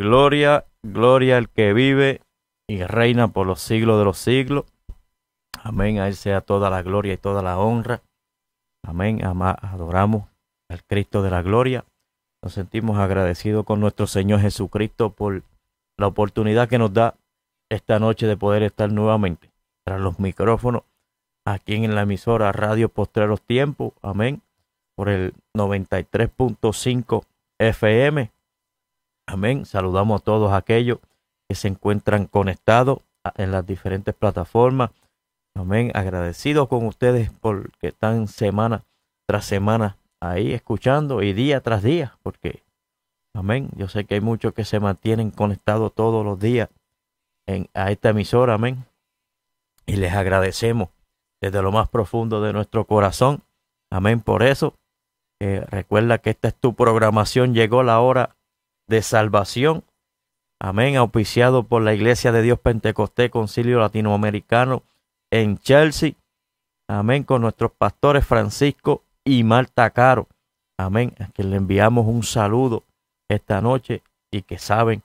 Gloria, gloria al que vive y reina por los siglos de los siglos. Amén. A Él sea toda la gloria y toda la honra. Amén. adoramos al Cristo de la gloria. Nos sentimos agradecidos con nuestro Señor Jesucristo por la oportunidad que nos da esta noche de poder estar nuevamente tras los micrófonos aquí en la emisora Radio Postreros Tiempos. Amén. Por el 93.5 FM Amén. Saludamos a todos aquellos que se encuentran conectados en las diferentes plataformas. Amén. Agradecidos con ustedes porque están semana tras semana ahí escuchando y día tras día, porque, amén, yo sé que hay muchos que se mantienen conectados todos los días en, a esta emisora, amén. Y les agradecemos desde lo más profundo de nuestro corazón, amén, por eso. Eh, recuerda que esta es tu programación, llegó la hora de salvación. Amén, auspiciado por la Iglesia de Dios Pentecostés, Concilio Latinoamericano en Chelsea. Amén, con nuestros pastores Francisco y Marta Caro. Amén, a quien le enviamos un saludo esta noche y que saben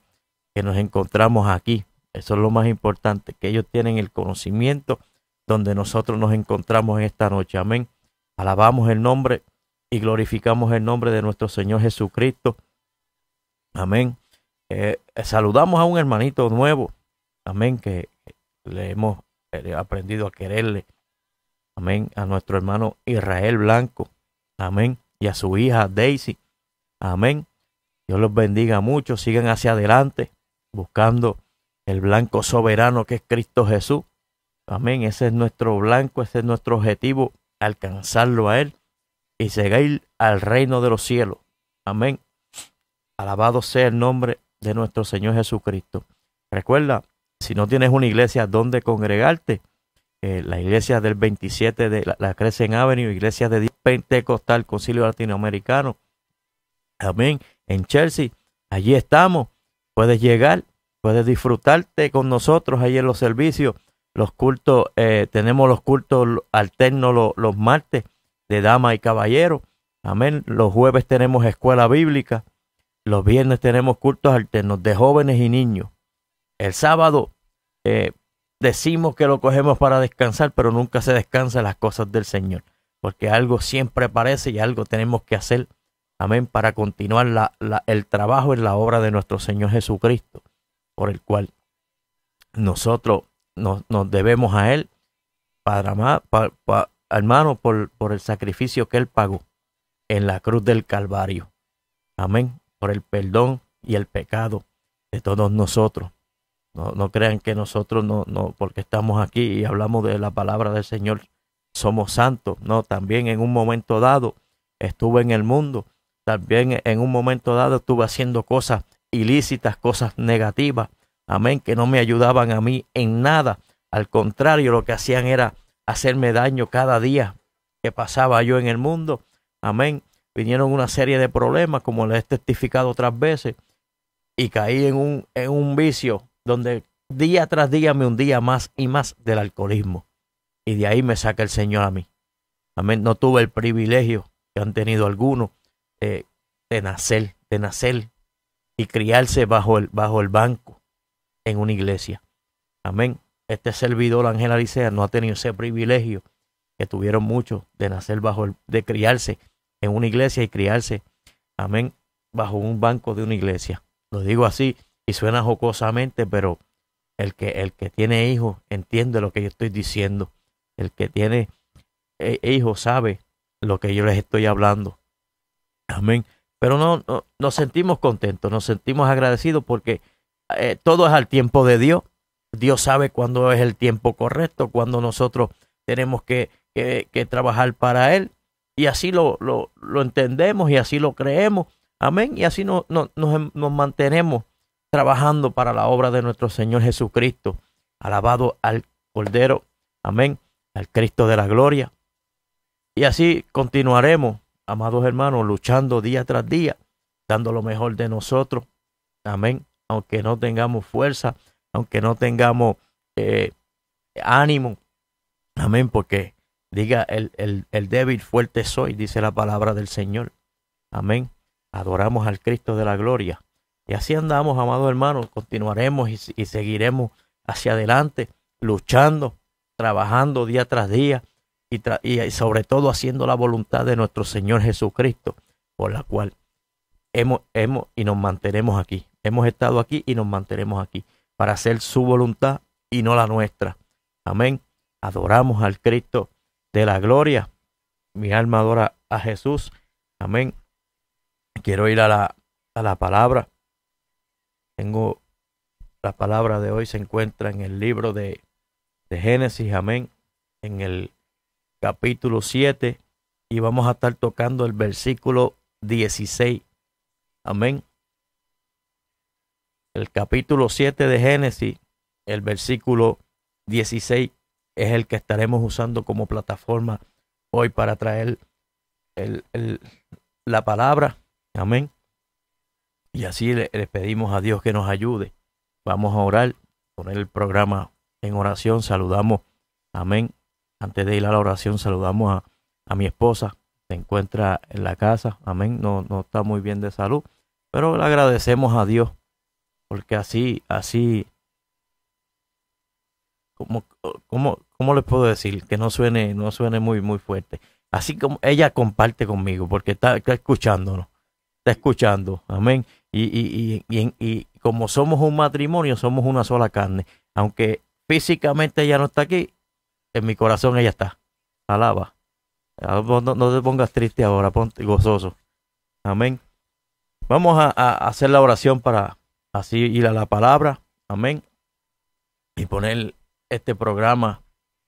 que nos encontramos aquí. Eso es lo más importante, que ellos tienen el conocimiento donde nosotros nos encontramos en esta noche. Amén. Alabamos el nombre y glorificamos el nombre de nuestro Señor Jesucristo Amén. Eh, saludamos a un hermanito nuevo. Amén. Que le hemos eh, aprendido a quererle. Amén. A nuestro hermano Israel Blanco. Amén. Y a su hija Daisy. Amén. Dios los bendiga mucho. Sigan hacia adelante buscando el blanco soberano que es Cristo Jesús. Amén. Ese es nuestro blanco, ese es nuestro objetivo, alcanzarlo a Él y seguir al reino de los cielos. Amén. Alabado sea el nombre de nuestro Señor Jesucristo. Recuerda, si no tienes una iglesia donde congregarte, eh, la iglesia del 27 de la, la Crescent Avenue, iglesia de Pentecostal, Concilio Latinoamericano, amén, en Chelsea, allí estamos. Puedes llegar, puedes disfrutarte con nosotros ahí en los servicios. Los cultos, eh, tenemos los cultos alternos los, los martes de dama y caballero. Amén. Los jueves tenemos escuela bíblica. Los viernes tenemos cultos alternos de jóvenes y niños. El sábado eh, decimos que lo cogemos para descansar, pero nunca se descansa las cosas del Señor, porque algo siempre aparece y algo tenemos que hacer, amén, para continuar el trabajo en la obra de nuestro Señor Jesucristo, por el cual nosotros nos, debemos a Él, para, hermano, por el sacrificio que Él pagó en la cruz del Calvario. Amén por el perdón y el pecado de todos nosotros. No, crean que nosotros no, no, porque estamos aquí y hablamos de la palabra del Señor, somos santos. No, también en un momento dado estuve en el mundo. También en un momento dado estuve haciendo cosas ilícitas, cosas negativas. Amén, que no me ayudaban a mí en nada. Al contrario, lo que hacían era hacerme daño cada día que pasaba yo en el mundo. Amén vinieron una serie de problemas, como les he testificado otras veces, y caí en un, en un vicio donde día tras día me hundía más y más del alcoholismo. Y de ahí me saca el Señor a mí. Amén. No tuve el privilegio que han tenido algunos eh, de nacer, de nacer y criarse bajo el, bajo el banco en una iglesia. Amén. Este servidor Ángel Alicea no ha tenido ese privilegio que tuvieron muchos de nacer bajo el, de criarse en una iglesia y criarse, amén, bajo un banco de una iglesia. Lo digo así y suena jocosamente, pero el que, el que tiene hijos entiende lo que yo estoy diciendo. El que tiene eh, hijos sabe lo que yo les estoy hablando. Amén. Pero no, no nos sentimos contentos, nos sentimos agradecidos porque eh, todo es al tiempo de Dios. Dios sabe cuándo es el tiempo correcto, cuándo nosotros tenemos que, que trabajar para Él y así lo, entendemos y así lo creemos. Amén. Y así no, em, nos, mantenemos trabajando para la obra de nuestro Señor Jesucristo. Alabado al Cordero. Amén. Al Cristo de la gloria. Y así continuaremos, amados hermanos, luchando día tras día, dando lo mejor de nosotros. Amén. Aunque no tengamos fuerza, aunque no tengamos eh, ánimo. Amén. Porque Diga, el, el débil fuerte soy, dice la palabra del Señor. Amén. Adoramos al Cristo de la gloria. Y así andamos, amados hermanos. Continuaremos y, seguiremos hacia adelante, luchando, trabajando día tras día y, y, sobre todo haciendo la voluntad de nuestro Señor Jesucristo, por la cual hemos, hemos y nos mantenemos aquí. Hemos estado aquí y nos mantenemos aquí para hacer su voluntad y no la nuestra. Amén. Adoramos al Cristo de la gloria. Mi alma adora a Jesús. Amén. Quiero ir a la, palabra. Tengo la palabra de hoy se encuentra en el libro de, de Génesis, amén, en el capítulo 7 y vamos a estar tocando el versículo 16. Amén. El capítulo 7 de Génesis, el versículo 16 es el que estaremos usando como plataforma hoy para traer la palabra. Amén. Y así le, pedimos a Dios que nos ayude. Vamos a orar, poner el programa en oración. Saludamos, amén. Antes de ir a la oración, saludamos a, mi esposa. Se encuentra en la casa, amén. No, no está muy bien de salud, pero le agradecemos a Dios porque así, así, como, como, ¿cómo les puedo decir? Que no suene, no suene muy, muy fuerte. Así como ella comparte conmigo, porque está, escuchándonos, está escuchando, amén. Y, como somos un matrimonio, somos una sola carne. Aunque físicamente ella no está aquí, en mi corazón ella está. Alaba. Ah, no, te pongas triste ahora, ponte gozoso. Amén. Vamos a hacer la oración para así ir a la palabra. Amén. Y poner este programa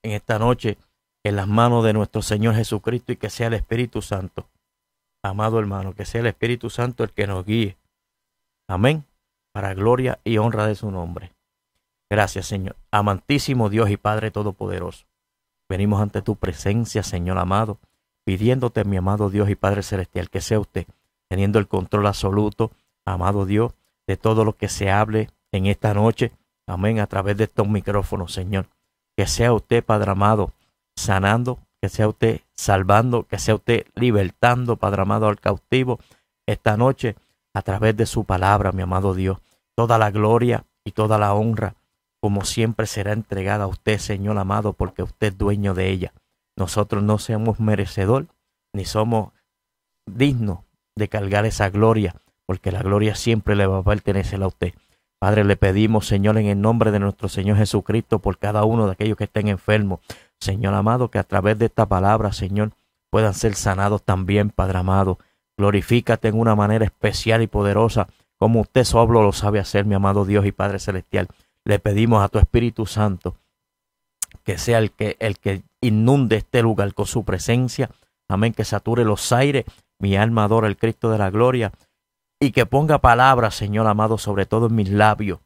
en esta noche en las manos de nuestro Señor Jesucristo y que sea el Espíritu Santo. Amado hermano, que sea el Espíritu Santo el que nos guíe. Amén. Para gloria y honra de su nombre. Gracias, Señor. Amantísimo Dios y Padre Todopoderoso. Venimos ante tu presencia, Señor amado, pidiéndote, mi amado Dios y Padre Celestial, que sea usted teniendo el control absoluto, amado Dios, de todo lo que se hable en esta noche. Amén, a través de estos micrófonos, Señor que sea usted, Padre amado, sanando, que sea usted salvando, que sea usted libertando, Padre amado, al cautivo esta noche a través de su palabra, mi amado Dios. Toda la gloria y toda la honra, como siempre, será entregada a usted, Señor amado, porque usted es dueño de ella. Nosotros no seamos merecedor, ni somos dignos de cargar esa gloria, porque la gloria siempre le va a pertenecer a usted. Padre, le pedimos, Señor, en el nombre de nuestro Señor Jesucristo, por cada uno de aquellos que estén enfermos. Señor amado, que a través de esta palabra, Señor, puedan ser sanados también, Padre amado. Glorifícate en una manera especial y poderosa, como usted solo lo sabe hacer, mi amado Dios y Padre Celestial. Le pedimos a tu Espíritu Santo que sea el que, el que inunde este lugar con su presencia. Amén, que sature los aires. Mi alma adora el Cristo de la gloria y que ponga palabras, Señor amado, sobre todo en mis labios.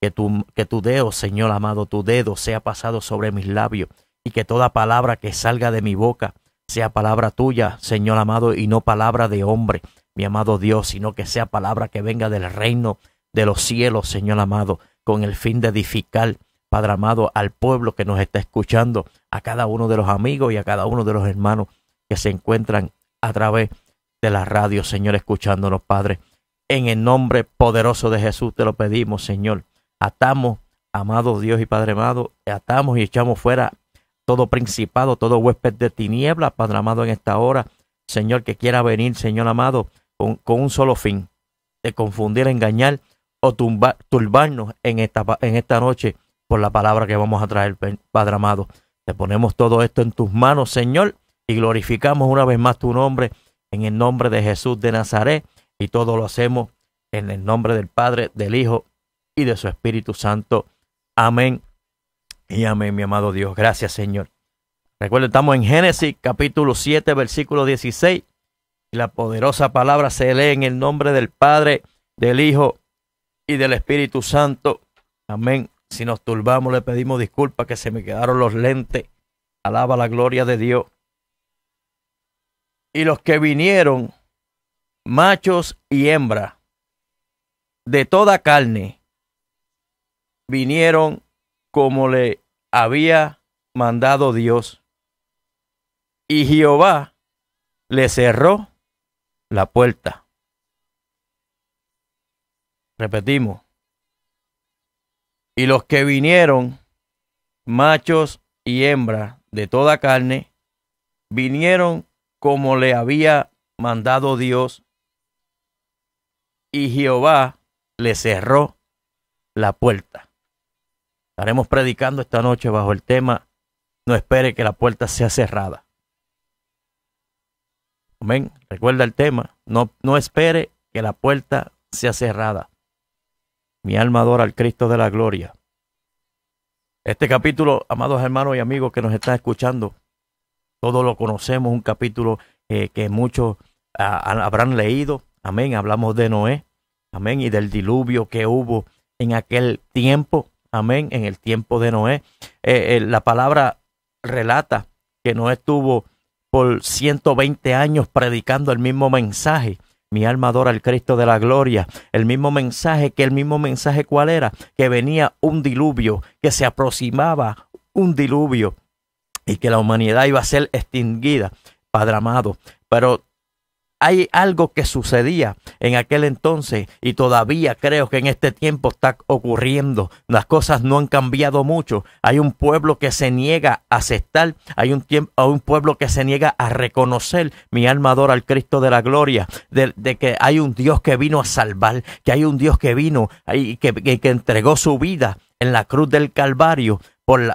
Que tu, que tu dedo, Señor amado, tu dedo sea pasado sobre mis labios y que toda palabra que salga de mi boca sea palabra tuya, Señor amado, y no palabra de hombre, mi amado Dios, sino que sea palabra que venga del reino de los cielos, Señor amado, con el fin de edificar, Padre amado, al pueblo que nos está escuchando, a cada uno de los amigos y a cada uno de los hermanos que se encuentran a través de la radio, Señor, escuchándonos, Padre. En el nombre poderoso de Jesús te lo pedimos, Señor. Atamos, amado Dios y Padre amado, atamos y echamos fuera todo principado, todo huésped de tinieblas, Padre amado, en esta hora. Señor, que quiera venir, Señor amado, con, un solo fin, de confundir, engañar o turbarnos en esta, en esta noche por la palabra que vamos a traer, Padre amado. Te ponemos todo esto en tus manos, Señor, y glorificamos una vez más tu nombre, en el nombre de Jesús de Nazaret. Y todo lo hacemos en el nombre del Padre, del Hijo y de su Espíritu Santo. Amén. Y amén, mi amado Dios. Gracias, Señor. Recuerda, estamos en Génesis capítulo 7, versículo 16. Y la poderosa palabra se lee en el nombre del Padre, del Hijo y del Espíritu Santo. Amén. Si nos turbamos, le pedimos disculpas que se me quedaron los lentes. Alaba la gloria de Dios. Y los que vinieron machos y hembra de toda carne, vinieron como le había mandado Dios. Y Jehová le cerró la puerta. Repetimos. Y los que vinieron, machos y hembra de toda carne, vinieron como le había mandado Dios, y Jehová le cerró la puerta. Estaremos predicando esta noche bajo el tema No espere que la puerta sea cerrada. Amén. Recuerda el tema. No, no espere que la puerta sea cerrada. Mi alma adora al Cristo de la gloria. Este capítulo, amados hermanos y amigos que nos están escuchando, todos lo conocemos, un capítulo eh, que muchos ah, habrán leído. Amén. Hablamos de Noé amén, y del diluvio que hubo en aquel tiempo, amén, en el tiempo de Noé. Eh, eh, la palabra relata que Noé estuvo por 120 años predicando el mismo mensaje. Mi alma adora al Cristo de la gloria. El mismo mensaje, que el mismo mensaje cuál era, que venía un diluvio, que se aproximaba un diluvio y que la humanidad iba a ser extinguida, Padre amado. Pero hay algo que sucedía en aquel entonces y todavía creo que en este tiempo está ocurriendo. Las cosas no han cambiado mucho. Hay un pueblo que se niega a aceptar, hay un, hay un pueblo que se niega a reconocer mi alma adora al Cristo de la gloria, de, que hay un Dios que vino a salvar, que hay un Dios que vino y que, entregó su vida en la cruz del Calvario por,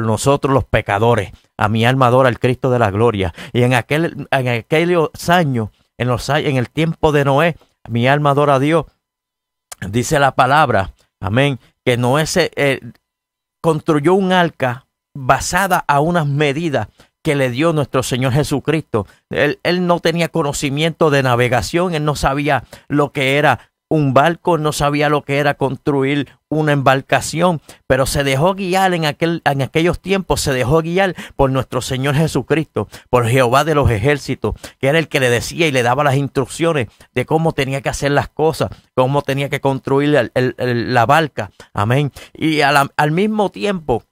nosotros los pecadores. A mi alma adora al Cristo de la gloria. Y en, aquel, en aquellos años en, en el tiempo de Noé. Mi alma adora a Dios. Dice la palabra, amén, que Noé se, eh, construyó un arca basada a unas medidas que le dio nuestro Señor Jesucristo. Él, él, no tenía conocimiento de navegación, él no sabía lo que era un barco, no sabía lo que era construir una embarcación, pero se dejó guiar en, aquel, en aquellos tiempos, se dejó guiar por nuestro Señor Jesucristo, por Jehová de los ejércitos, que era el que le decía y le daba las instrucciones de cómo tenía que hacer las cosas, cómo tenía que construir la barca. Amén. Y al, mismo tiempo,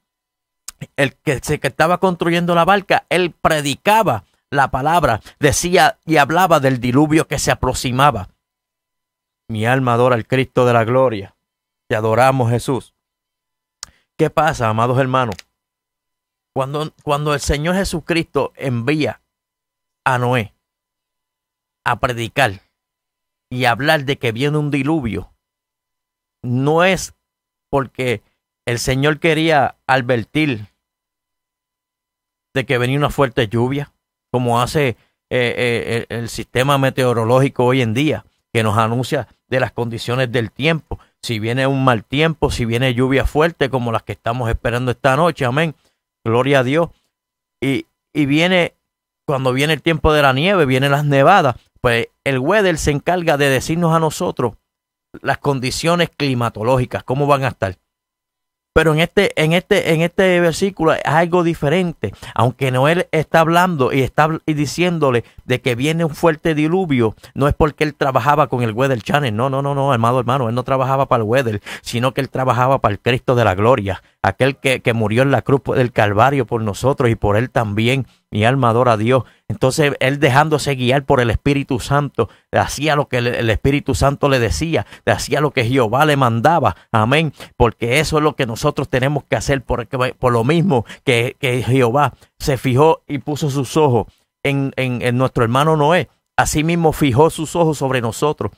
el que, se que estaba construyendo la barca, él predicaba la palabra, decía y hablaba del diluvio que se aproximaba. Mi alma adora al Cristo de la gloria. Te adoramos, Jesús. ¿Qué pasa, amados hermanos? Cuando, cuando el Señor Jesucristo envía a Noé a predicar y hablar de que viene un diluvio, no es porque el Señor quería advertir de que venía una fuerte lluvia, como hace eh, eh, el sistema meteorológico hoy en día, que nos anuncia de las condiciones del tiempo. Si viene un mal tiempo, si viene lluvia fuerte como las que estamos esperando esta noche, amén. Gloria a Dios. Y, y viene, cuando viene el tiempo de la nieve, vienen las nevadas, pues el Wedel se encarga de decirnos a nosotros las condiciones climatológicas, cómo van a estar. Pero en este, en este, en este versículo es algo diferente. Aunque Noel está hablando y está diciéndole de que viene un fuerte diluvio, no es porque él trabajaba con el Weather Channel. No, no, no, no, hermano, hermano. Él no trabajaba para el Weather, sino que él trabajaba para el Cristo de la gloria. Aquel que, que murió en la cruz del Calvario por nosotros y por él también. Mi alma adora a Dios. Entonces él dejándose guiar por el Espíritu Santo, hacía lo que el Espíritu Santo le decía, hacía lo que Jehová le mandaba, amén, porque eso es lo que nosotros tenemos que hacer, por, por lo mismo que, Jehová se fijó y puso sus ojos en, en nuestro hermano Noé, asimismo fijó sus ojos sobre nosotros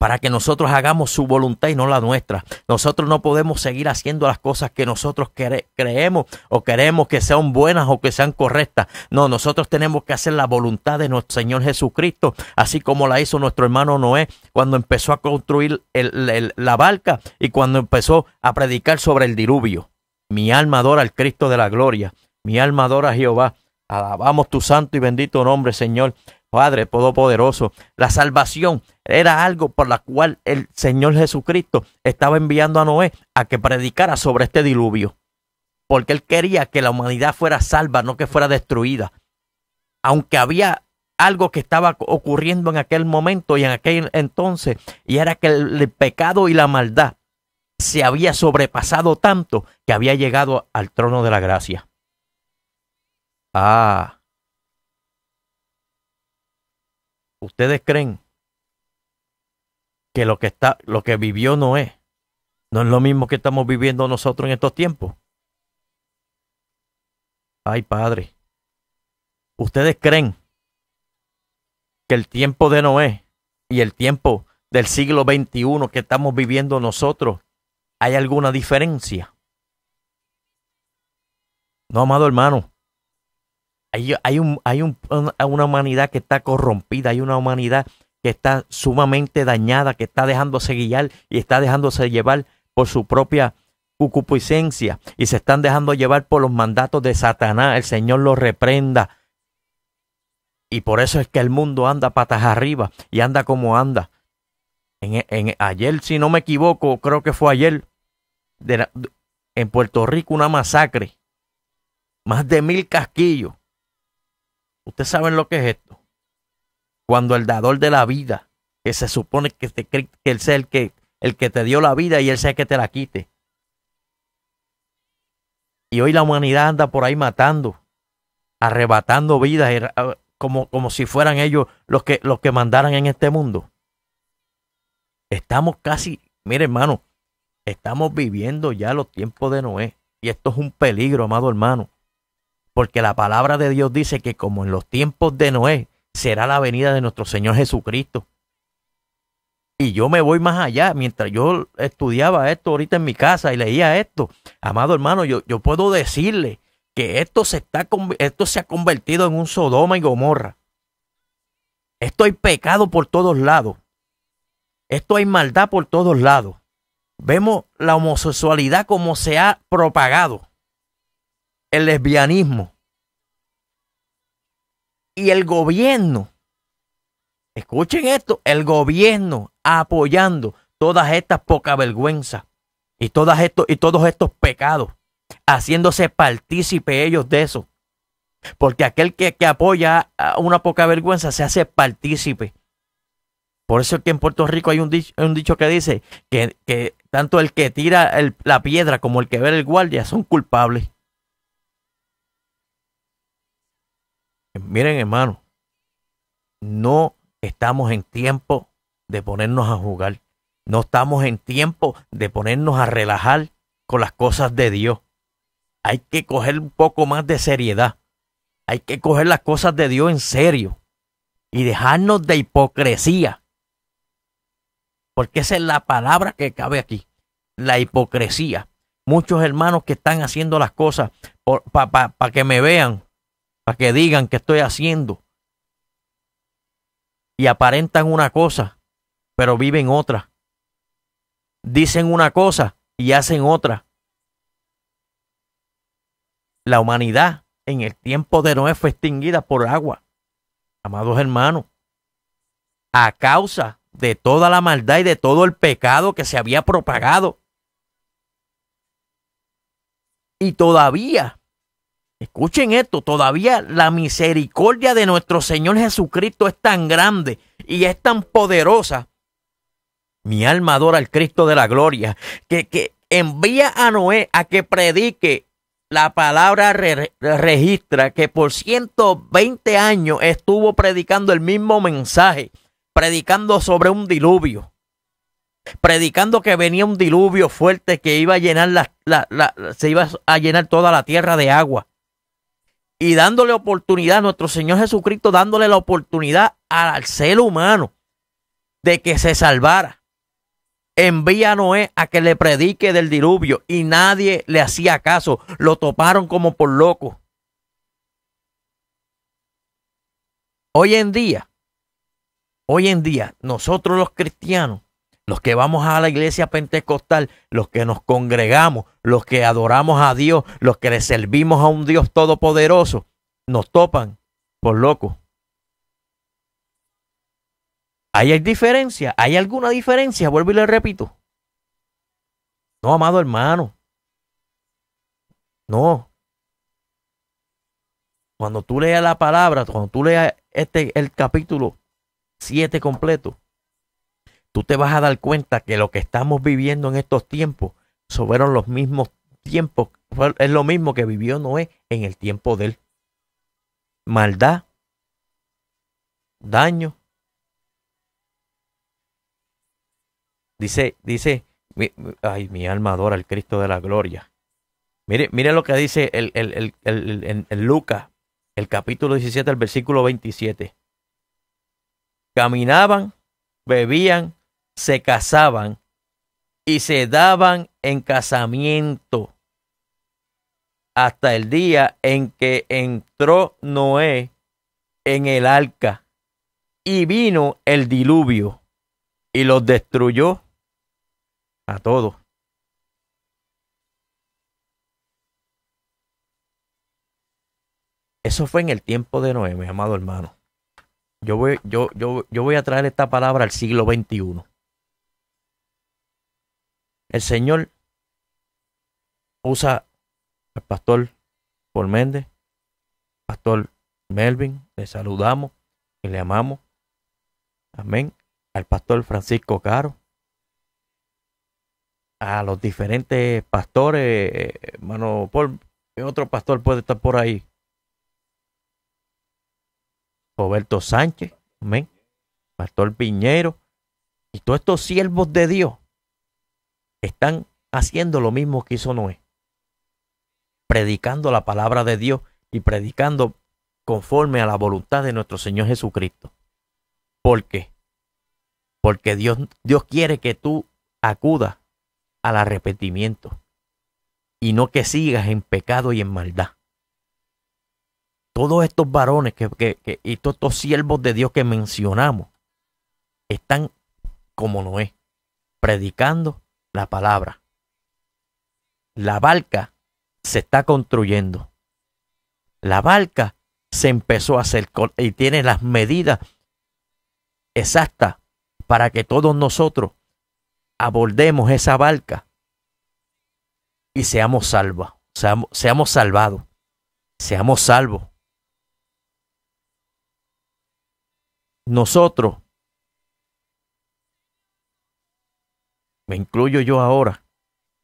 para que nosotros hagamos su voluntad y no la nuestra. Nosotros no podemos seguir haciendo las cosas que nosotros creemos o queremos que sean buenas o que sean correctas. No, nosotros tenemos que hacer la voluntad de nuestro Señor Jesucristo, así como la hizo nuestro hermano Noé cuando empezó a construir la barca y cuando empezó a predicar sobre el diluvio. Mi alma adora al Cristo de la gloria. Mi alma adora a Jehová. Alabamos tu santo y bendito nombre, Señor. Padre Todopoderoso. La salvación era algo por la cual el Señor Jesucristo estaba enviando a Noé a que predicara sobre este diluvio. Porque él quería que la humanidad fuera salva, no que fuera destruida. Aunque había algo que estaba ocurriendo en aquel momento y en aquel entonces, y era que el, pecado y la maldad se había sobrepasado tanto que había llegado al trono de la gracia. Ah, ustedes creen que lo que está, lo que vivió Noé, no es lo mismo que estamos viviendo nosotros en estos tiempos. Ay, Padre, ustedes creen que el tiempo de Noé y el tiempo del siglo XXI que estamos viviendo nosotros, ¿hay alguna diferencia? No, amado hermano, hay, un, hay una humanidad que está corrompida, hay una humanidad que está sumamente dañada, que está dejándose guiar y está dejándose llevar por su propia cucupiscencia y se están dejando llevar por los mandatos de Satanás. El Señor los reprenda. Y por eso es que el mundo anda patas arriba y anda como anda. En, ayer, si no me equivoco, creo que fue ayer, en Puerto Rico una masacre. Más de mil casquillos Ustedes saben lo que es esto. Cuando el dador de la vida, que se supone que, te, él el que, el que te dio la vida y él sea el que te la quite. Y hoy la humanidad anda por ahí matando, arrebatando vidas, ah, como, como si fueran ellos los que, los que mandaran en este mundo. Estamos casi, mire hermano, estamos viviendo ya los tiempos de Noé. Y esto es un peligro, amado hermano. Porque la palabra de Dios dice que como en los tiempos de Noé será la venida de nuestro Señor Jesucristo. Y yo me voy más allá. Mientras yo estudiaba esto ahorita en mi casa y leía esto, amado hermano, yo, yo puedo decirle que esto se, está, esto se ha convertido en un Sodoma y Gomorra. Esto hay pecado por todos lados. Esto hay maldad por todos lados. Vemos la homosexualidad como se ha propagado el lesbianismo. Y el gobierno, escuchen esto, el gobierno apoyando todas estas poca vergüenza y, todas esto, y todos estos pecados, haciéndose partícipe ellos de eso. Porque aquel que, apoya a una poca vergüenza se hace partícipe. Por eso que en Puerto Rico hay un dicho, un dicho que dice que, tanto el que tira la piedra como el que ve el guardia son culpables. Miren, hermano, no estamos en tiempo de ponernos a jugar. No estamos en tiempo de ponernos a relajar con las cosas de Dios. Hay que coger un poco más de seriedad. Hay que coger las cosas de Dios en serio y dejarnos de hipocresía. Porque esa es la palabra que cabe aquí, la hipocresía. Muchos hermanos que están haciendo las cosas para que me vean, para que digan que estoy haciendo. Y aparentan una cosa, pero viven otra. Dicen una cosa y hacen otra. La humanidad en el tiempo de Noé fue extinguida por agua. Amados hermanos, a causa de toda la maldad y de todo el pecado que se había propagado. Y todavía Escuchen esto, todavía la misericordia de nuestro Señor Jesucristo es tan grande y es tan poderosa. Mi alma adora al Cristo de la gloria, que, envía a Noé a que predique la palabra registra que por 120 años estuvo predicando el mismo mensaje, predicando sobre un diluvio, predicando que venía un diluvio fuerte que iba a llenar se iba a llenar toda la tierra de agua y dándole oportunidad, nuestro Señor Jesucristo dándole la oportunidad al ser humano de que se salvara. Envía a Noé a que le predique del diluvio y nadie le hacía caso. Lo toparon como por loco. Hoy en día, hoy en día, nosotros los cristianos los que vamos a la iglesia pentecostal, los que nos congregamos, los que adoramos a Dios, los que le servimos a un Dios todopoderoso, nos topan por locos. ¿Hay diferencia? ¿Hay alguna diferencia? Vuelvo y le repito. No, amado hermano. No. Cuando tú leas la palabra, cuando tú leas este, el capítulo 7 completo, tú te vas a dar cuenta que lo que estamos viviendo en estos tiempos fueron los mismos tiempos, es lo mismo que vivió Noé en el tiempo de él. Maldad, daño. Dice, dice, ay, mi alma adora al Cristo de la gloria. Mire, mire lo que dice el, el Lucas, el capítulo 17, el versículo 27. Caminaban, bebían, se casaban y se daban en casamiento hasta el día en que entró Noé en el arca y vino el diluvio y los destruyó a todos. Eso fue en el tiempo de Noé, mi amado hermano. Yo voy, yo, yo, yo voy a traer esta palabra al siglo XXI. El Señor usa al pastor Paul Méndez, pastor Melvin, le saludamos y le amamos. Amén. Al pastor Francisco Caro, a los diferentes pastores, hermano Paul, otro pastor puede estar por ahí? Roberto Sánchez, amén. Pastor Piñero y todos estos siervos de Dios están haciendo lo mismo que hizo Noé, predicando la palabra de Dios y predicando conforme a la voluntad de nuestro Señor Jesucristo. ¿Por qué? Porque Dios, Dios quiere que tú acudas al arrepentimiento y no que sigas en pecado y en maldad. Todos estos varones que, y todos estos siervos de Dios que mencionamos están como Noé, predicando la palabra. La barca se está construyendo. La barca se empezó a hacer y tiene las medidas exactas para que todos nosotros abordemos esa barca y seamos salvos, seamos, salvados, seamos salvos. Nosotros me incluyo yo ahora,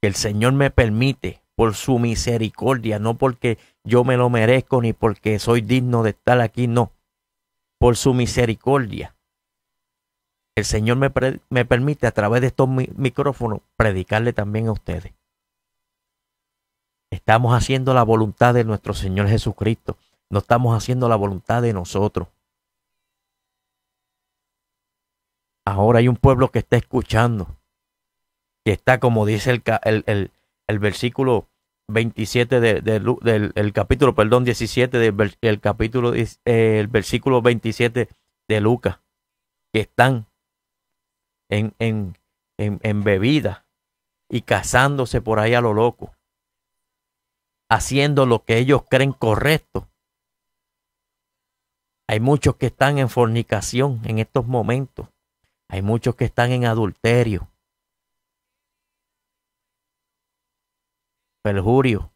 que el Señor me permite por su misericordia, no porque yo me lo merezco ni porque soy digno de estar aquí, no, por su misericordia. El Señor me, permite a través de estos micrófonos predicarle también a ustedes. Estamos haciendo la voluntad de nuestro Señor Jesucristo. No estamos haciendo la voluntad de nosotros. Ahora hay un pueblo que está escuchando que está como dice el, versículo 27 de, del capítulo, perdón, 17 del capítulo, eh, el versículo 27 de Lucas, que están en bebida y casándose por ahí a lo loco, haciendo lo que ellos creen correcto. Hay muchos que están en fornicación en estos momentos. Hay muchos que están en adulterio. perjurio.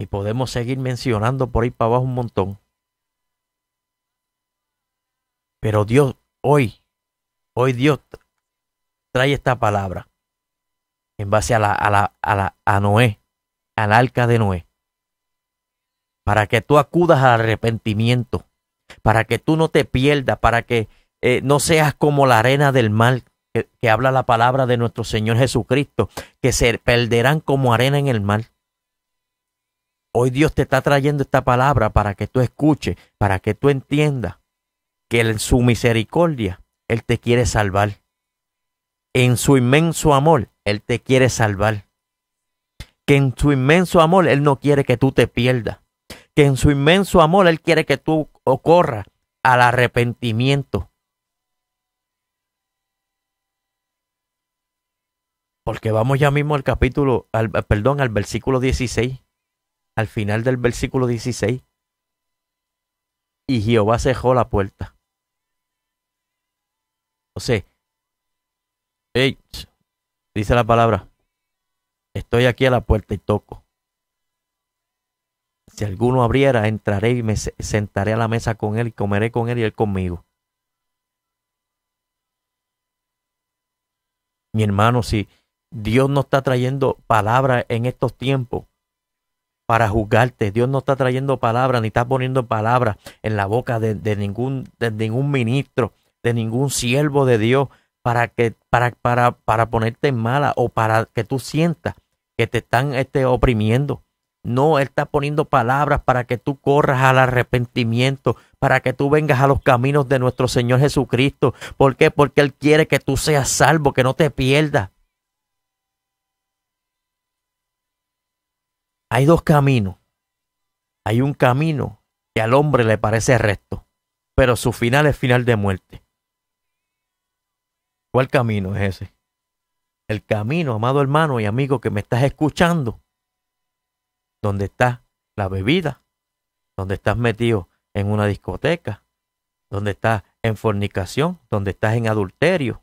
Y podemos seguir mencionando por ahí para abajo un montón. Pero Dios, hoy, hoy Dios trae esta palabra en base a la, a la, a la, a Noé, al arca de Noé. Para que tú acudas al arrepentimiento, para que tú no te pierdas, para que eh, no seas como la arena del mal que, habla la palabra de nuestro Señor Jesucristo, que se perderán como arena en el mar. Hoy Dios te está trayendo esta palabra para que tú escuches, para que tú entiendas que en su misericordia Él te quiere salvar. En su inmenso amor Él te quiere salvar. Que en su inmenso amor Él no quiere que tú te pierdas. Que en su inmenso amor Él quiere que tú corras al arrepentimiento. Porque vamos ya mismo al capítulo, perdón, al versículo 16, al final del versículo 16. Y Jehová cejó la puerta. O sea, dice la palabra, estoy aquí a la puerta y toco. Si alguno abriera, entraré y me sentaré a la mesa con él y comeré con él y él conmigo. Mi hermano, si, Dios no está trayendo palabra en estos tiempos para juzgarte. Dios no está trayendo palabras ni está poniendo palabras en la boca de, ningún, de ningún ministro, de ningún siervo de Dios para, que, para, para, para ponerte en mala o para que tú sientas que te están este, oprimiendo. No, Él está poniendo palabras para que tú corras al arrepentimiento, para que tú vengas a los caminos de nuestro Señor Jesucristo. ¿Por qué? Porque Él quiere que tú seas salvo, que no te pierdas. Hay dos caminos. Hay un camino que al hombre le parece recto, pero su final es final de muerte. ¿Cuál camino es ese? El camino, amado hermano y amigo que me estás escuchando, donde está la bebida, donde estás metido en una discoteca, donde estás en fornicación, donde estás en adulterio.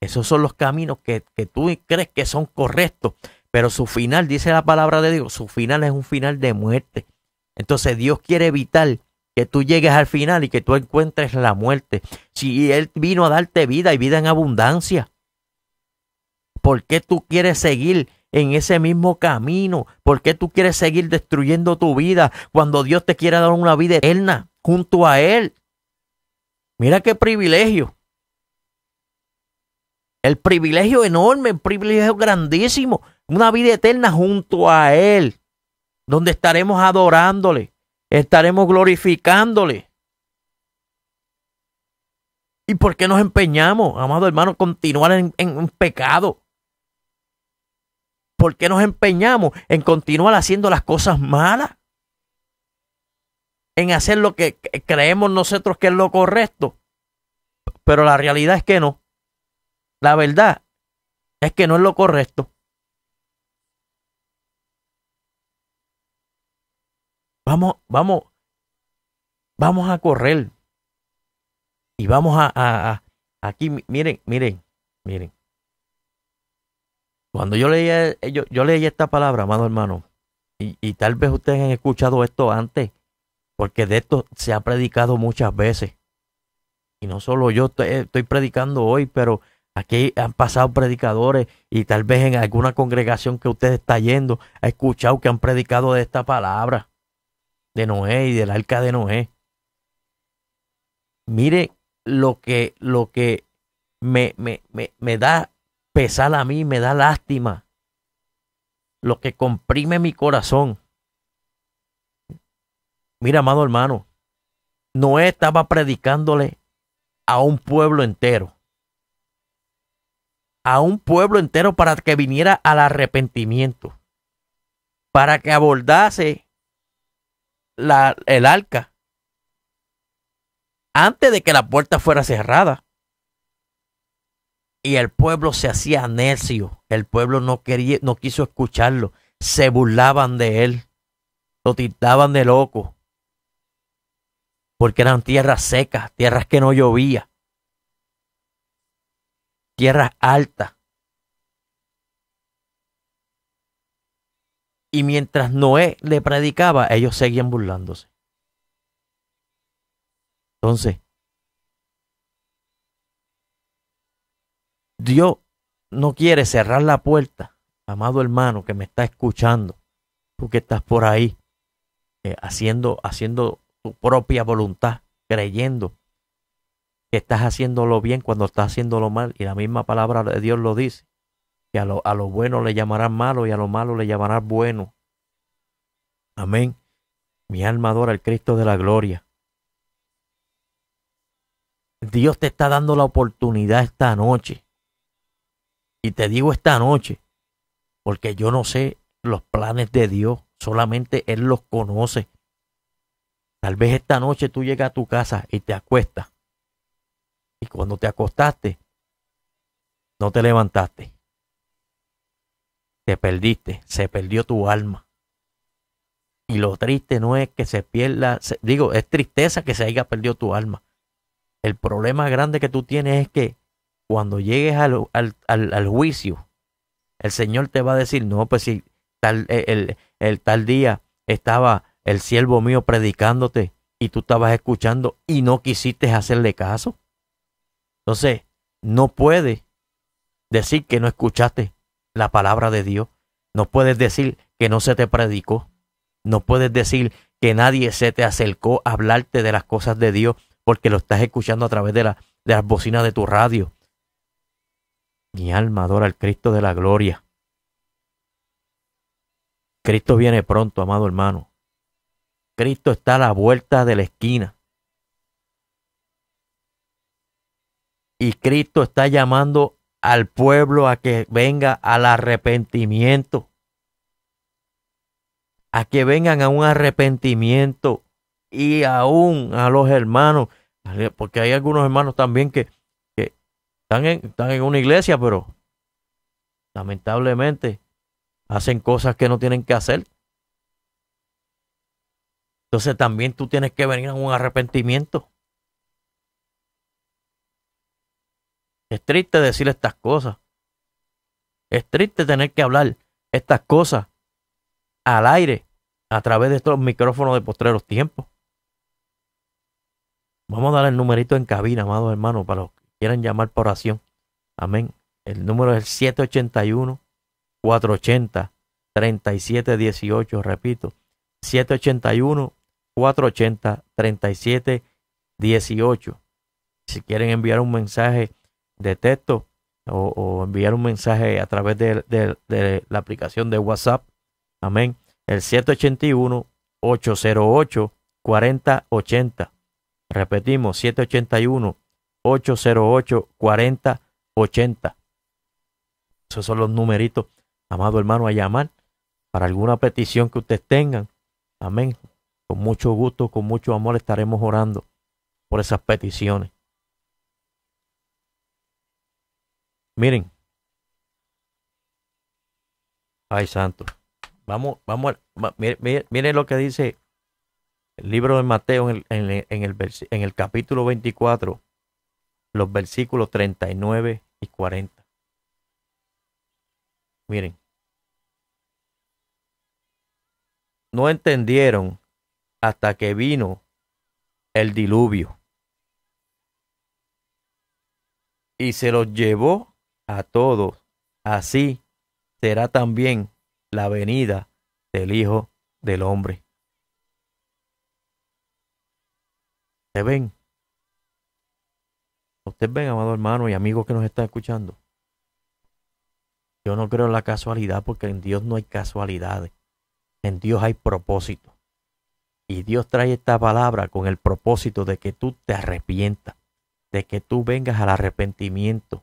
Esos son los caminos que, que tú crees que son correctos, pero su final, dice la palabra de Dios, su final es un final de muerte. Entonces Dios quiere evitar que tú llegues al final y que tú encuentres la muerte. Si Él vino a darte vida y vida en abundancia, ¿por qué tú quieres seguir en ese mismo camino? ¿Por qué tú quieres seguir destruyendo tu vida cuando Dios te quiere dar una vida eterna junto a Él? Mira qué privilegio. El privilegio enorme, el privilegio grandísimo una vida eterna junto a Él, donde estaremos adorándole, estaremos glorificándole. ¿Y por qué nos empeñamos, amado hermano, continuar en, un pecado? ¿Por qué nos empeñamos en continuar haciendo las cosas malas? En hacer lo que creemos nosotros que es lo correcto. Pero la realidad es que no. La verdad es que no es lo correcto. Vamos, vamos, vamos a correr. Y vamos a, aquí, miren, miren, miren. Cuando yo leía, eh, yo, yo leía esta palabra, amado hermano, y, y, tal vez ustedes han escuchado esto antes, porque de esto se ha predicado muchas veces. Y no solo yo estoy, eh, estoy predicando hoy, pero aquí han pasado predicadores y tal vez en alguna congregación que usted está yendo, ha escuchado que han predicado de esta palabra de Noé y del arca de Noé. Mire lo que, lo que me, me, me, me da pesar a mí, me da lástima, lo que comprime mi corazón. Mira, amado hermano, Noé estaba predicándole a un pueblo entero. A un pueblo entero para que viniera al arrepentimiento. Para que abordase el arca antes de que la puerta fuera cerrada. Y el pueblo se hacía necio. El pueblo no, quería, no quiso escucharlo. Se burlaban de él. Lo titaban de loco. Porque eran tierras secas, tierras que no llovía. Tierras altas. Y mientras Noé le predicaba, ellos seguían burlándose. Entonces, Dios no quiere cerrar la puerta, amado hermano que me está escuchando, tú que estás por ahí, eh, haciendo, haciendo tu propia voluntad, creyendo que estás lo bien cuando estás lo mal, y la misma palabra de Dios lo dice a lo, bueno le llamarán malo y a lo malo le llamarán bueno. Amén. Mi alma adora al Cristo de la gloria. Dios te está dando la oportunidad esta noche. Y te digo esta noche, porque yo no sé los planes de Dios, solamente Él los conoce. Tal vez esta noche tú llegas a tu casa y te acuestas. Y cuando te acostaste, no te levantaste te perdiste, se perdió tu alma. Y lo triste no es que se pierda, digo, es tristeza que se haya perdido tu alma. El problema grande que tú tienes es que cuando llegues al, juicio, el Señor te va a decir, no, pues si tal, eh, el, tal día estaba el siervo mío predicándote y tú estabas escuchando y no quisiste hacerle caso. Entonces, no puede decir que no escuchaste la palabra de Dios. No puedes decir que no se te predicó. No puedes decir que nadie se te acercó a hablarte de las cosas de Dios porque lo estás escuchando a través de, la, las bocinas de tu radio. Mi alma adora al Cristo de la gloria. Cristo viene pronto, amado hermano. Cristo está a la vuelta de la esquina. Y Cristo está llamando al pueblo a que venga al arrepentimiento, a que vengan a un arrepentimiento y aún a los hermanos, porque hay algunos hermanos también que, que están, están en una iglesia, pero lamentablemente hacen cosas que no tienen que hacer. Entonces también tú tienes que venir a un arrepentimiento. Es triste decir estas cosas. Es triste tener que hablar estas cosas al aire a través de estos micrófonos de postreros tiempos. Vamos a dar el numerito en cabina, amados hermanos, para los que quieran llamar por oración. Amén. El número es 781-480-3718. Repito, 781-480-3718. Si quieren enviar un mensaje de texto o, enviar un mensaje a través de, de la aplicación de WhatsApp. Amén. El 781-808-4080. Repetimos, 781-808-4080. Esos son los numeritos, amado hermano, a llamar para alguna petición que ustedes tengan. Amén. Con mucho gusto, con mucho amor estaremos orando por esas peticiones. Miren. Ay, santo. Vamos, vamos, miren, lo que dice el libro de Mateo en el, en, en el capítulo 24, los versículos 39 y 40. Miren. No entendieron hasta que vino el diluvio. Y se los llevó a todos. Así será también la venida del Hijo del Hombre. ¿Se ven? Usted ven, amado hermano y amigo que nos está escuchando. Yo no creo en la casualidad porque en Dios no hay casualidades. En Dios hay propósito. Y Dios trae esta palabra con el propósito de que tú te arrepientas, de que tú vengas al arrepentimiento,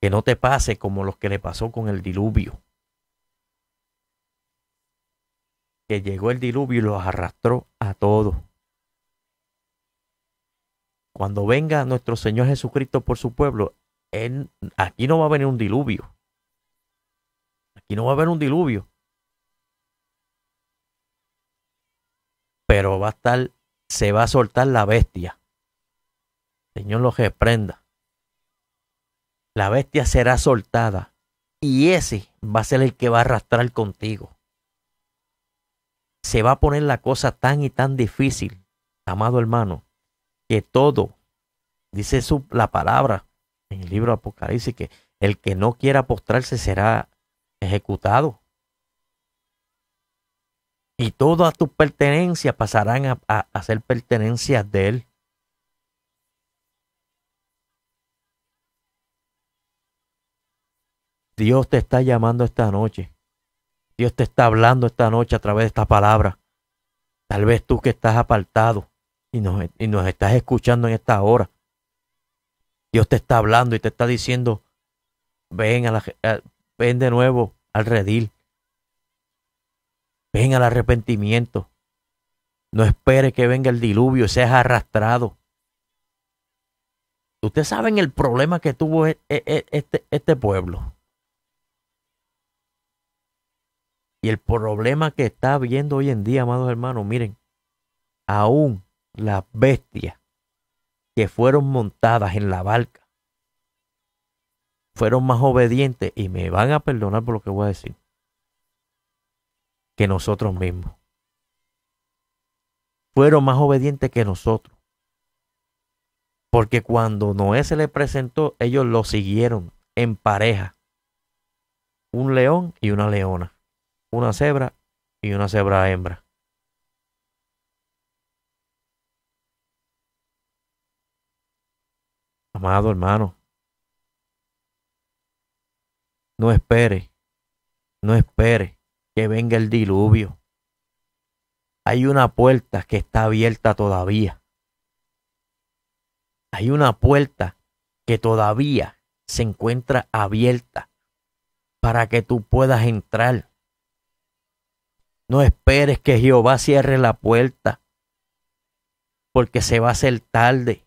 que no te pase como los que le pasó con el diluvio. Que llegó el diluvio y los arrastró a todos. Cuando venga nuestro Señor Jesucristo por su pueblo, aquí no va a venir un diluvio. Aquí no va a haber un diluvio. Pero va a estar, se va a soltar la bestia. Señor los reprenda la bestia será soltada y ese va a ser el que va a arrastrar contigo. Se va a poner la cosa tan y tan difícil, amado hermano, que todo, dice la palabra en el libro de Apocalipsis, que el que no quiera postrarse será ejecutado. Y todas tus pertenencias pasarán a, a, a ser pertenencias de él. Dios te está llamando esta noche. Dios te está hablando esta noche a través de esta palabra. Tal vez tú que estás apartado y nos, nos estás escuchando en esta hora. Dios te está hablando y te está diciendo, ven, a la, ven de nuevo al redil. Ven al arrepentimiento. No espere que venga el diluvio y seas arrastrado. Ustedes saben el problema que tuvo e, e, e, este, este pueblo. Y el problema que está habiendo hoy en día, amados hermanos, miren, aún las bestias que fueron montadas en la barca fueron más obedientes y me van a perdonar por lo que voy a decir que nosotros mismos. Fueron más obedientes que nosotros. Porque cuando Noé se le presentó, ellos lo siguieron en pareja. Un león y una leona una cebra y una cebra hembra. Amado hermano, no espere, no espere que venga el diluvio. Hay una puerta que está abierta todavía. Hay una puerta que todavía se encuentra abierta para que tú puedas entrar no esperes que Jehová cierre la puerta, porque se va a hacer tarde.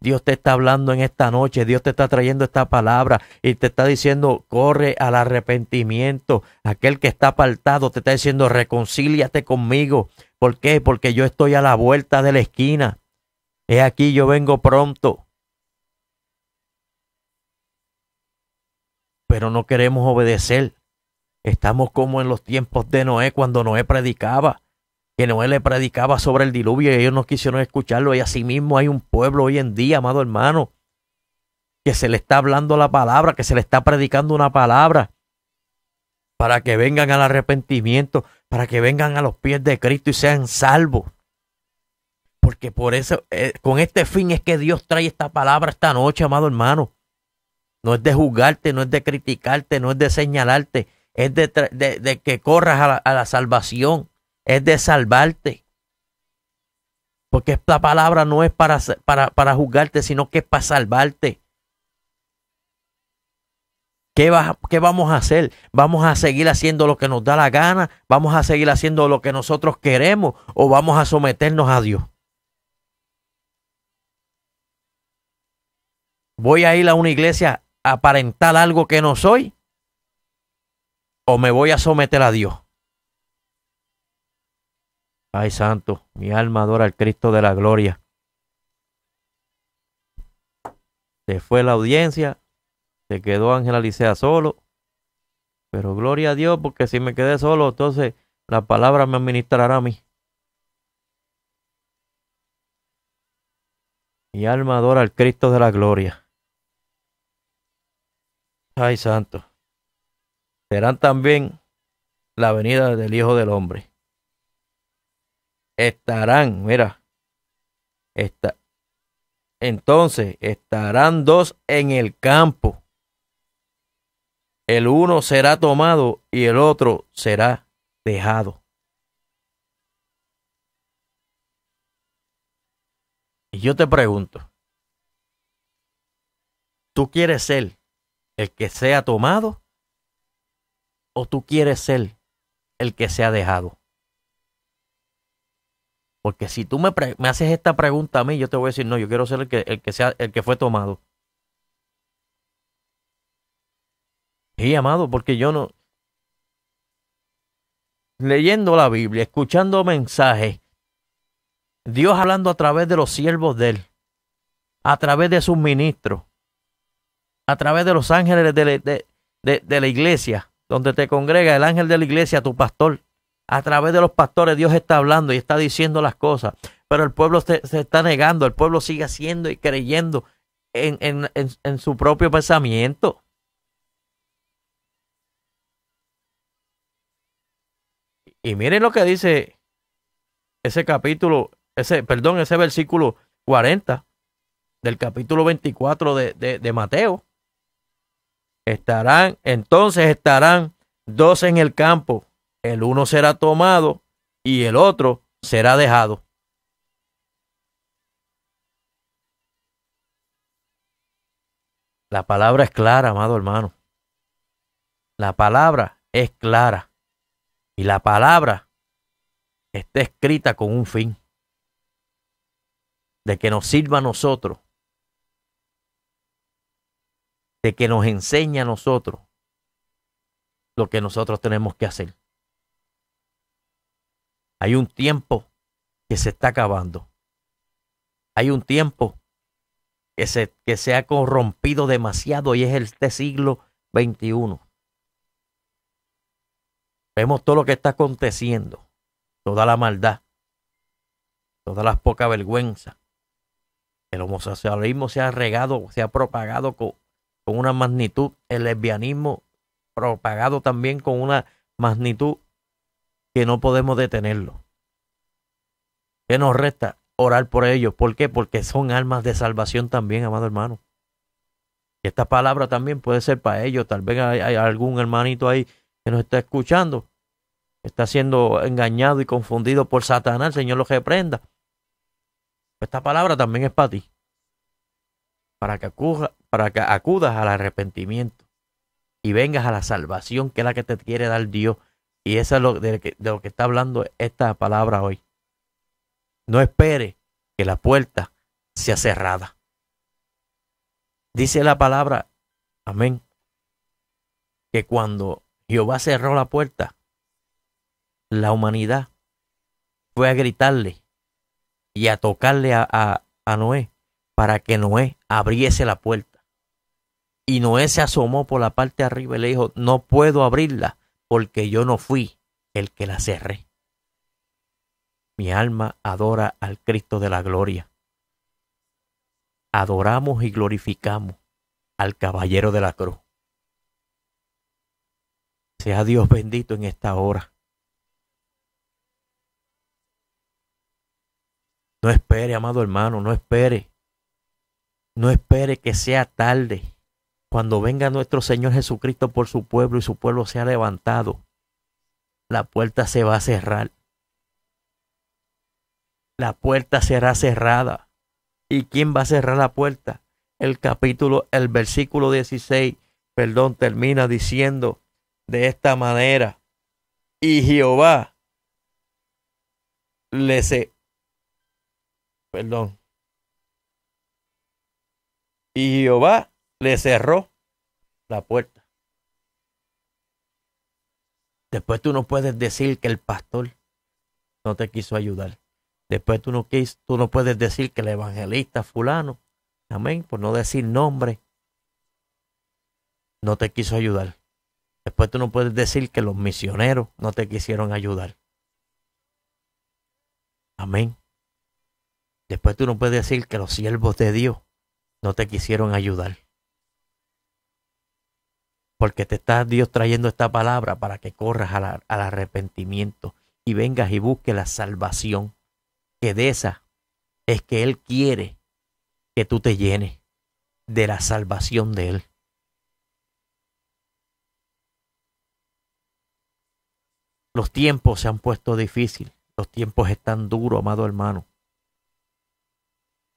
Dios te está hablando en esta noche, Dios te está trayendo esta palabra y te está diciendo, corre al arrepentimiento. Aquel que está apartado te está diciendo, reconcíliate conmigo. ¿Por qué? Porque yo estoy a la vuelta de la esquina. He aquí, yo vengo pronto. Pero no queremos obedecer. Estamos como en los tiempos de Noé, cuando Noé predicaba, que Noé le predicaba sobre el diluvio y ellos no quisieron escucharlo. Y asimismo hay un pueblo hoy en día, amado hermano, que se le está hablando la palabra, que se le está predicando una palabra, para que vengan al arrepentimiento, para que vengan a los pies de Cristo y sean salvos. Porque por eso, eh, con este fin es que Dios trae esta palabra esta noche, amado hermano. No es de juzgarte, no es de criticarte, no es de señalarte es de, que corras a la, salvación, es de salvarte. Porque esta palabra no es para, para, juzgarte, sino que es para salvarte. ¿Qué, ¿Qué vamos a hacer? ¿Vamos a seguir haciendo lo que nos da la gana? ¿Vamos a seguir haciendo lo que nosotros queremos? ¿O vamos a someternos a Dios? ¿Voy a ir a una iglesia a aparentar algo que no soy? o me voy a someter a Dios. Ay, santo, mi alma adora al Cristo de la gloria. Se fue la audiencia, se quedó Ángel Alicea solo. Pero gloria a Dios, porque si me quedé solo, entonces la palabra me administrará a mí. Mi alma adora al Cristo de la gloria. Ay, santo serán también la venida del Hijo del Hombre. Estarán, mira, está, entonces estarán dos en el campo. El uno será tomado y el otro será dejado. Y yo te pregunto, ¿tú quieres ser el que sea tomado o tú quieres ser el que se ha dejado? Porque si tú me, haces esta pregunta a mí, yo te voy a decir, no, yo quiero ser el que, el que, sea, el que fue tomado. Y, amado, porque yo no... Leyendo la Biblia, escuchando mensajes, Dios hablando a través de los siervos de Él, a través de sus ministros, a través de los ángeles de la iglesia, donde te congrega el ángel de la iglesia, tu pastor. A través de los pastores Dios está hablando y está diciendo las cosas, pero el pueblo se, está negando, el pueblo sigue haciendo y creyendo en, su propio pensamiento. Y miren lo que dice ese capítulo, ese, perdón, ese versículo 40 del capítulo 24 de, de Mateo. Estarán, entonces estarán dos en el campo, el uno será tomado y el otro será dejado. La palabra es clara, amado hermano. La palabra es clara. Y la palabra está escrita con un fin. De que nos sirva a nosotros de que nos enseña a nosotros lo que nosotros tenemos que hacer. Hay un tiempo que se está acabando. Hay un tiempo que se, que se ha corrompido demasiado y es este siglo XXI. Vemos todo lo que está aconteciendo, toda la maldad, todas las poca vergüenza. El homosexualismo se ha regado, se ha propagado con con una magnitud, el lesbianismo propagado también con una magnitud que no podemos detenerlo. ¿Qué nos resta? Orar por ellos. ¿Por qué? Porque son almas de salvación también, amado hermano. Y esta palabra también puede ser para ellos. Tal vez hay, algún hermanito ahí que nos está escuchando. Está siendo engañado y confundido por Satanás. Señor lo reprenda. Esta palabra también es para ti. Para que acuja, para que acudas al arrepentimiento y vengas a la salvación que es la que te quiere dar Dios. Y eso es lo de, lo que está hablando esta palabra hoy. No espere que la puerta sea cerrada. Dice la palabra, amén, que cuando Jehová cerró la puerta, la humanidad fue a gritarle y a tocarle a Noé para que Noé abriese la puerta. Y Noé se asomó por la parte de arriba y le dijo, no puedo abrirla porque yo no fui el que la cerré. Mi alma adora al Cristo de la gloria. Adoramos y glorificamos al Caballero de la Cruz. Sea Dios bendito en esta hora. No espere, amado hermano, no espere. No espere que sea tarde. Cuando venga nuestro Señor Jesucristo por su pueblo y su pueblo sea levantado, la puerta se va a cerrar. La puerta será cerrada. ¿Y quién va a cerrar la puerta? El capítulo, el versículo 16, perdón, termina diciendo de esta manera. Y Jehová le se... Perdón. Y Jehová le cerró la puerta. Después tú no puedes decir que el pastor no te quiso ayudar. Después tú no, tú no puedes decir que el evangelista fulano, amén, por no decir nombre, no te quiso ayudar. Después tú no puedes decir que los misioneros no te quisieron ayudar. Amén. Después tú no puedes decir que los siervos de Dios no te quisieron ayudar. Porque te está Dios trayendo esta palabra para que corras al, arrepentimiento y vengas y busques la salvación. Que de esa es que Él quiere que tú te llenes de la salvación de Él. Los tiempos se han puesto difíciles, los tiempos están duros, amado hermano.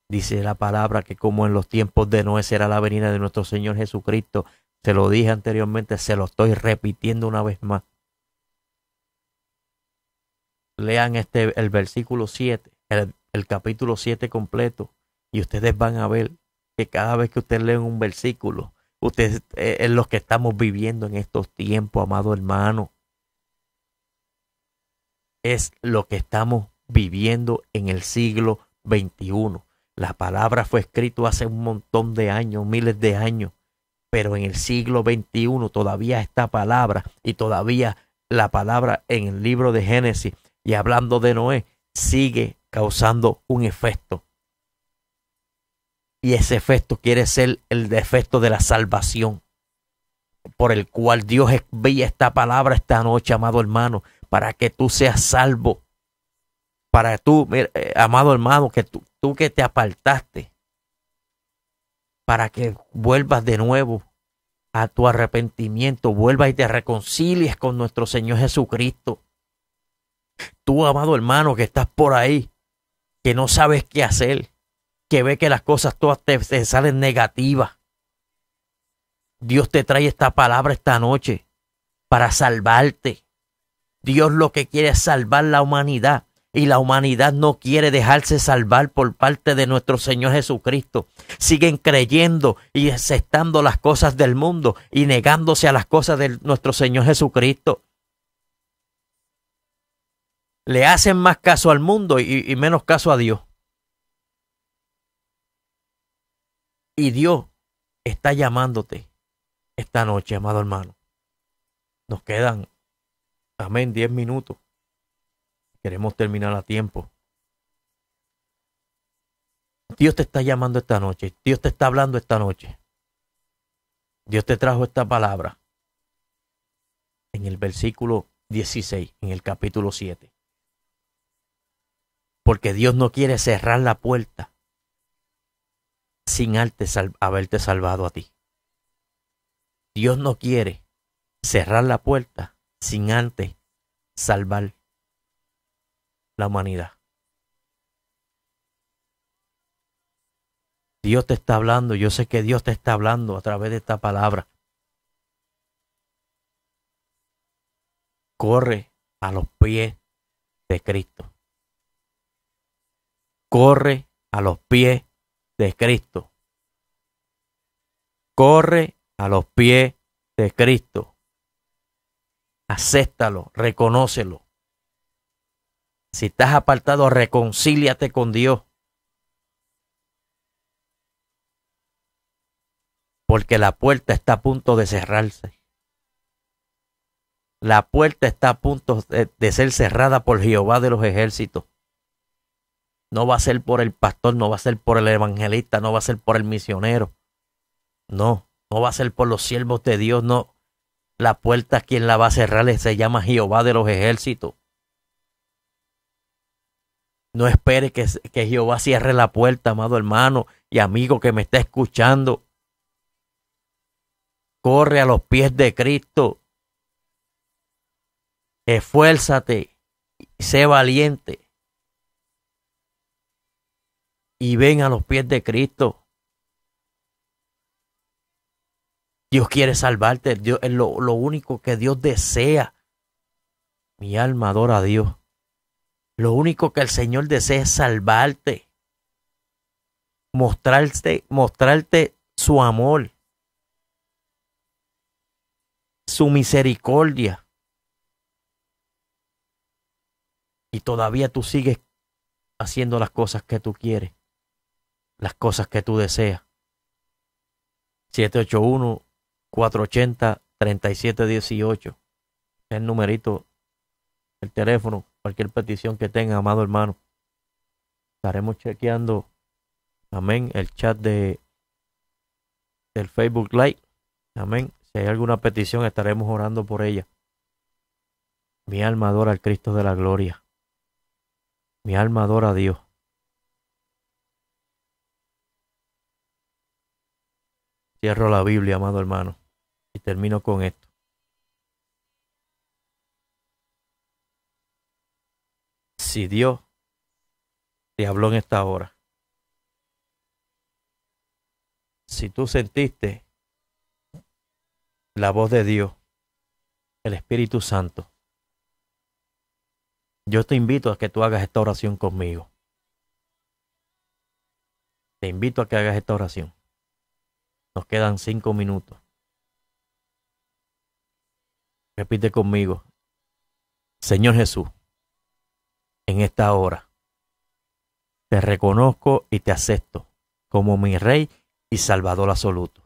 Dice la palabra que como en los tiempos de Noé será la venida de nuestro Señor Jesucristo, se lo dije anteriormente, se lo estoy repitiendo una vez más. Lean este, el versículo 7, el, capítulo 7 completo, y ustedes van a ver que cada vez que ustedes leen un versículo, ustedes eh, es los que estamos viviendo en estos tiempos, amado hermano. Es lo que estamos viviendo en el siglo XXI. La palabra fue escrito hace un montón de años, miles de años pero en el siglo XXI todavía esta palabra y todavía la palabra en el libro de Génesis y hablando de Noé sigue causando un efecto. Y ese efecto quiere ser el efecto de la salvación por el cual Dios envía esta palabra esta noche, amado hermano, para que tú seas salvo. Para tú, eh, amado hermano, que tú, tú que te apartaste, para que vuelvas de nuevo a tu arrepentimiento, vuelvas y te reconcilies con nuestro Señor Jesucristo. Tú, amado hermano, que estás por ahí, que no sabes qué hacer, que ve que las cosas todas te, te salen negativas. Dios te trae esta palabra esta noche para salvarte. Dios lo que quiere es salvar la humanidad y la humanidad no quiere dejarse salvar por parte de nuestro Señor Jesucristo. Siguen creyendo y aceptando las cosas del mundo y negándose a las cosas de nuestro Señor Jesucristo. Le hacen más caso al mundo y, menos caso a Dios. Y Dios está llamándote esta noche, amado hermano. Nos quedan, amén, diez minutos. Queremos terminar a tiempo. Dios te está llamando esta noche. Dios te está hablando esta noche. Dios te trajo esta palabra en el versículo 16, en el capítulo 7. Porque Dios no quiere cerrar la puerta sin antes haberte salvado a ti. Dios no quiere cerrar la puerta sin antes salvar la humanidad. Dios te está hablando, yo sé que Dios te está hablando a través de esta palabra. Corre a los pies de Cristo. Corre a los pies de Cristo. Corre a los pies de Cristo. Acéptalo, reconócelo. Si estás apartado, reconcíliate con Dios. Porque la puerta está a punto de cerrarse. La puerta está a punto de, ser cerrada por Jehová de los ejércitos. No va a ser por el pastor, no va a ser por el evangelista, no va a ser por el misionero. No, no va a ser por los siervos de Dios, no. La puerta quien la va a cerrar se llama Jehová de los ejércitos. No espere que, Jehová cierre la puerta, amado hermano y amigo que me está escuchando. Corre a los pies de Cristo. Esfuérzate, sé valiente. Y ven a los pies de Cristo. Dios quiere salvarte. Dios, es lo, lo único que Dios desea. Mi alma adora a Dios. Lo único que el Señor desea es salvarte, mostrarte, mostrarte su amor, su misericordia. Y todavía tú sigues haciendo las cosas que tú quieres, las cosas que tú deseas. 781-480-3718 el numerito el teléfono, cualquier petición que tenga amado hermano. Estaremos chequeando, amén, el chat de del Facebook Live. Amén. Si hay alguna petición, estaremos orando por ella. Mi alma adora al Cristo de la gloria. Mi alma adora a Dios. Cierro la Biblia, amado hermano, y termino con esto. si Dios te habló en esta hora, si tú sentiste la voz de Dios, el Espíritu Santo, yo te invito a que tú hagas esta oración conmigo. Te invito a que hagas esta oración. Nos quedan cinco minutos. Repite conmigo. Señor Jesús en esta hora. Te reconozco y te acepto como mi Rey y Salvador absoluto.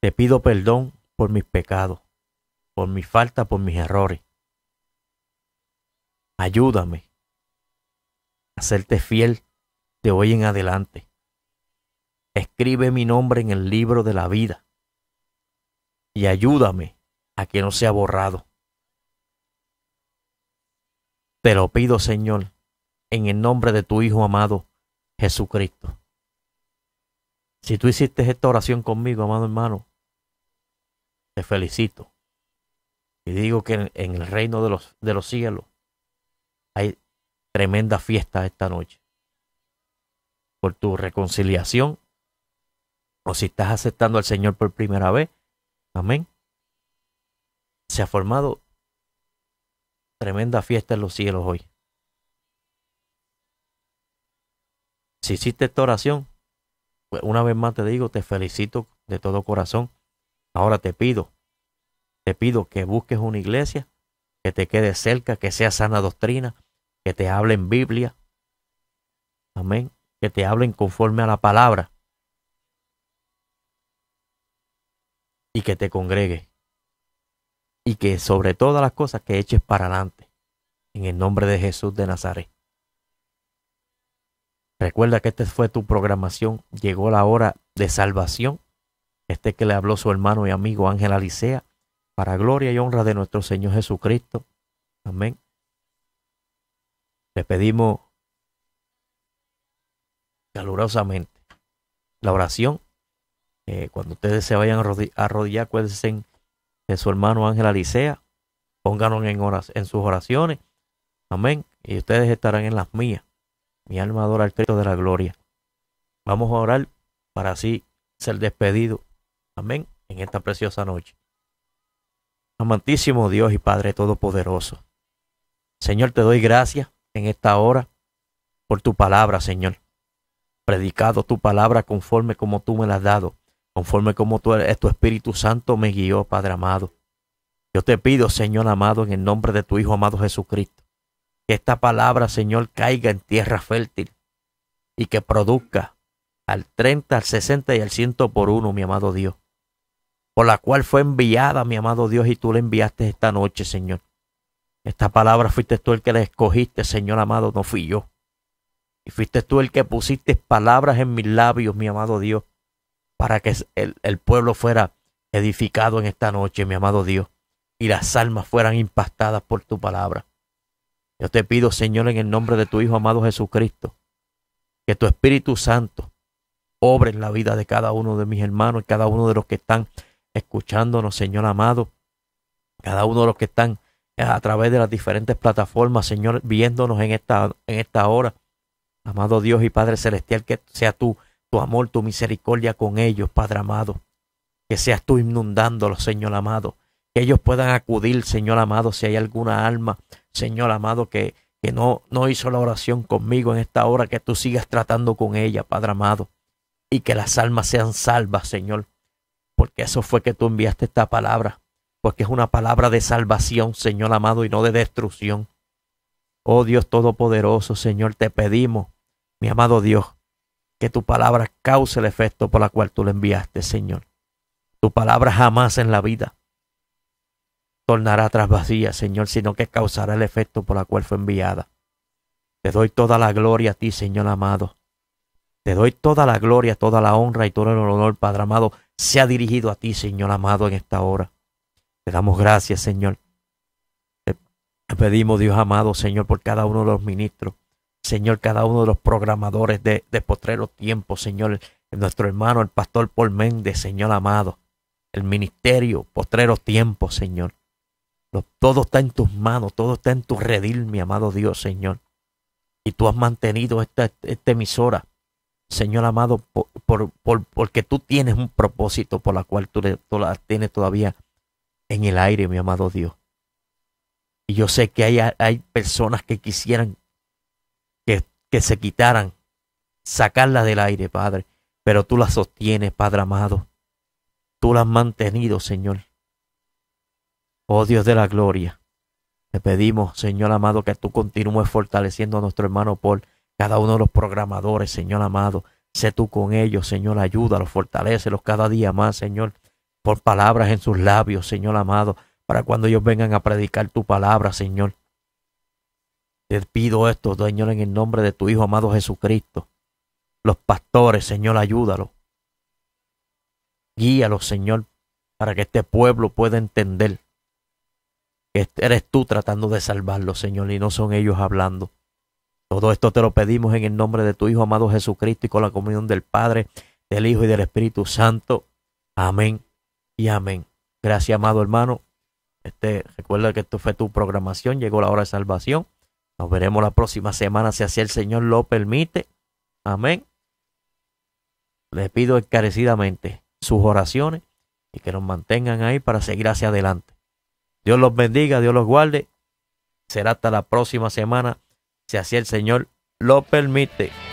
Te pido perdón por mis pecados, por mi falta, por mis errores. Ayúdame a serte fiel de hoy en adelante. Escribe mi nombre en el libro de la vida y ayúdame a que no sea borrado. Te lo pido, Señor, en el nombre de tu Hijo amado, Jesucristo. Si tú hiciste esta oración conmigo, amado hermano, te felicito. Y digo que en, el reino de los, de los cielos hay tremenda fiesta esta noche. Por tu reconciliación. O si estás aceptando al Señor por primera vez. Amén. Se ha formado Tremenda fiesta en los cielos hoy. Si hiciste esta oración, pues una vez más te digo, te felicito de todo corazón. Ahora te pido, te pido que busques una iglesia, que te quede cerca, que sea sana doctrina, que te hablen Biblia. Amén. Que te hablen conforme a la palabra. Y que te congregue y que sobre todas las cosas que eches para adelante, en el nombre de Jesús de Nazaret. Recuerda que esta fue tu programación, llegó la hora de salvación. Este que le habló su hermano y amigo Ángel Alicea, para gloria y honra de nuestro Señor Jesucristo. Amén. Le pedimos calurosamente la oración. Eh, cuando ustedes se vayan a arrodillar, acuérdense de su hermano Ángel Alicea. Pónganos en, en sus oraciones. Amén. Y ustedes estarán en las mías. Mi alma adora al Cristo de la gloria. Vamos a orar para así ser despedido. Amén. En esta preciosa noche. Amantísimo Dios y Padre Todopoderoso. Señor, te doy gracias en esta hora por tu palabra, Señor. Predicado tu palabra conforme como tú me la has dado conforme como eh, tu Espíritu Santo me guió, Padre amado. Yo te pido, Señor amado, en el nombre de tu Hijo amado Jesucristo, que esta palabra, Señor, caiga en tierra fértil y que produzca al 30, al 60 y al 100 por uno, mi amado Dios, por la cual fue enviada, mi amado Dios, y tú la enviaste esta noche, Señor. Esta palabra fuiste tú el que la escogiste, Señor amado, no fui yo. Y fuiste tú el que pusiste palabras en mis labios, mi amado Dios para que el, pueblo fuera edificado en esta noche, mi amado Dios, y las almas fueran impactadas por tu palabra. Yo te pido, Señor, en el nombre de tu Hijo amado Jesucristo, que tu Espíritu Santo obre en la vida de cada uno de mis hermanos, y cada uno de los que están escuchándonos, Señor amado, cada uno de los que están eh, a través de las diferentes plataformas, Señor, viéndonos en esta, en esta hora. Amado Dios y Padre Celestial, que sea tú tu amor, tu misericordia con ellos, Padre amado. Que seas tú inundándolos, Señor amado. Que ellos puedan acudir, Señor amado, si hay alguna alma, Señor amado, que, que no, no hizo la oración conmigo en esta hora, que tú sigas tratando con ella, Padre amado. Y que las almas sean salvas, Señor. Porque eso fue que tú enviaste esta palabra. Porque es una palabra de salvación, Señor amado, y no de destrucción. Oh Dios Todopoderoso, Señor, te pedimos, mi amado Dios, que tu palabra cause el efecto por la cual tú la enviaste, Señor. Tu palabra jamás en la vida tornará tras vacía, Señor, sino que causará el efecto por la cual fue enviada. Te doy toda la gloria a ti, Señor amado. Te doy toda la gloria, toda la honra y todo el honor, Padre amado, se ha dirigido a ti, Señor amado, en esta hora. Te damos gracias, Señor. Te pedimos, Dios amado, Señor, por cada uno de los ministros Señor, cada uno de los programadores de, Potrero Tiempo, Señor, nuestro hermano, el pastor Paul Méndez, Señor amado, el ministerio, Potrero Tiempo, Señor. todo está en tus manos, todo está en tu redil, mi amado Dios, Señor. Y tú has mantenido esta, emisora, Señor amado, por, porque tú tienes un propósito por la cual tú, la tienes todavía en el aire, mi amado Dios. Y yo sé que hay personas que quisieran que se quitaran, sacarla del aire, Padre. Pero tú las sostienes, Padre amado. Tú las has mantenido, Señor. Oh Dios de la gloria, te pedimos, Señor amado, que tú continúes fortaleciendo a nuestro hermano Paul, cada uno de los programadores, Señor amado. Sé tú con ellos, Señor, ayúdalos, fortalecelos cada día más, Señor, por palabras en sus labios, Señor amado, para cuando ellos vengan a predicar tu palabra, Señor. Te pido esto, Señor, en el nombre de tu Hijo amado Jesucristo. Los pastores, Señor, ayúdalos. Guíalos, Señor, para que este pueblo pueda entender que este eres tú tratando de salvarlos, Señor, y no son ellos hablando. Todo esto te lo pedimos en el nombre de tu Hijo amado Jesucristo y con la comunión del Padre, del Hijo y del Espíritu Santo. Amén y amén. Gracias, amado hermano. Este, recuerda que esto fue tu programación. Llegó la hora de salvación. Nos veremos la próxima semana si así el Señor lo permite. Amén. Les pido encarecidamente sus oraciones y que nos mantengan ahí para seguir hacia adelante. Dios los bendiga, Dios los guarde. Será hasta la próxima semana si así el Señor lo permite.